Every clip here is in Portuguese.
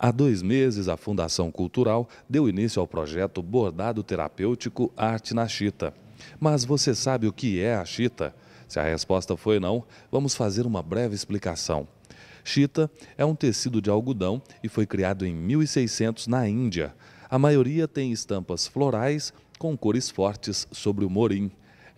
Há dois meses, a Fundação Cultural deu início ao projeto Bordado Terapêutico Arte na Chita. Mas você sabe o que é a chita? Se a resposta foi não, vamos fazer uma breve explicação. Chita é um tecido de algodão e foi criado em 1600 na Índia. A maioria tem estampas florais com cores fortes sobre o morim.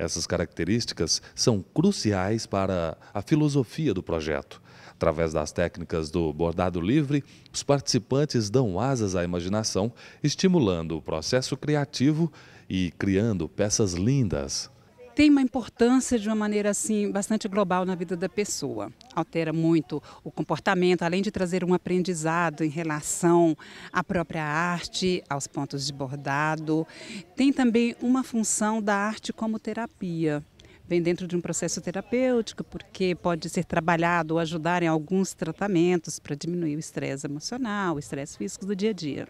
Essas características são cruciais para a filosofia do projeto. Através das técnicas do bordado livre, os participantes dão asas à imaginação, estimulando o processo criativo e criando peças lindas tem uma importância de uma maneira assim bastante global na vida da pessoa. Altera muito o comportamento, além de trazer um aprendizado em relação à própria arte, aos pontos de bordado. Tem também uma função da arte como terapia vem dentro de um processo terapêutico, porque pode ser trabalhado ou ajudar em alguns tratamentos para diminuir o estresse emocional, o estresse físico do dia a dia.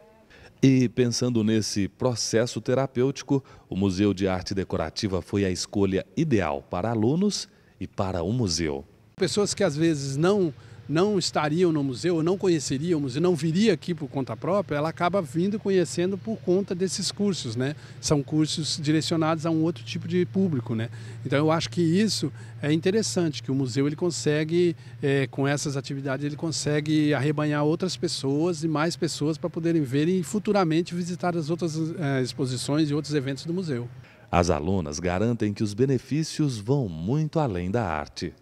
E pensando nesse processo terapêutico, o Museu de Arte Decorativa foi a escolha ideal para alunos e para o museu. Pessoas que às vezes não não estariam no museu, não conheceriam o museu, não viria aqui por conta própria, ela acaba vindo conhecendo por conta desses cursos, né? São cursos direcionados a um outro tipo de público, né? Então eu acho que isso é interessante, que o museu ele consegue, é, com essas atividades, ele consegue arrebanhar outras pessoas e mais pessoas para poderem ver e futuramente visitar as outras é, exposições e outros eventos do museu. As alunas garantem que os benefícios vão muito além da arte.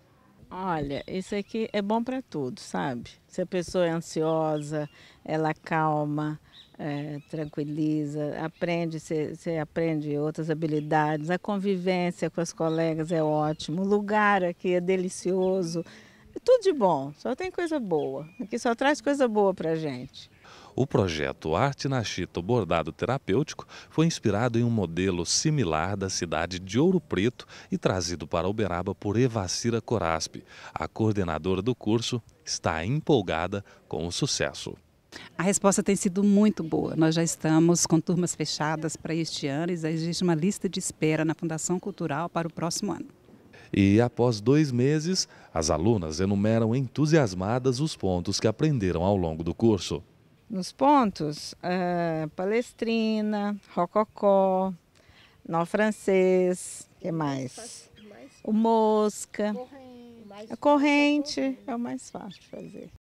Olha, isso aqui é bom para tudo, sabe? Se a pessoa é ansiosa, ela calma, é, tranquiliza, aprende, você aprende outras habilidades, a convivência com as colegas é ótimo, o lugar aqui é delicioso, é tudo de bom, só tem coisa boa, aqui só traz coisa boa para gente. O projeto Arte na Chito Bordado Terapêutico foi inspirado em um modelo similar da cidade de Ouro Preto e trazido para Uberaba por Evacira Coraspe. A coordenadora do curso está empolgada com o sucesso. A resposta tem sido muito boa. Nós já estamos com turmas fechadas para este ano e já existe uma lista de espera na Fundação Cultural para o próximo ano. E após dois meses, as alunas enumeram entusiasmadas os pontos que aprenderam ao longo do curso nos pontos é, Palestrina, Rococó, Nó Francês, que mais? O Mosca, a corrente é o mais fácil de fazer.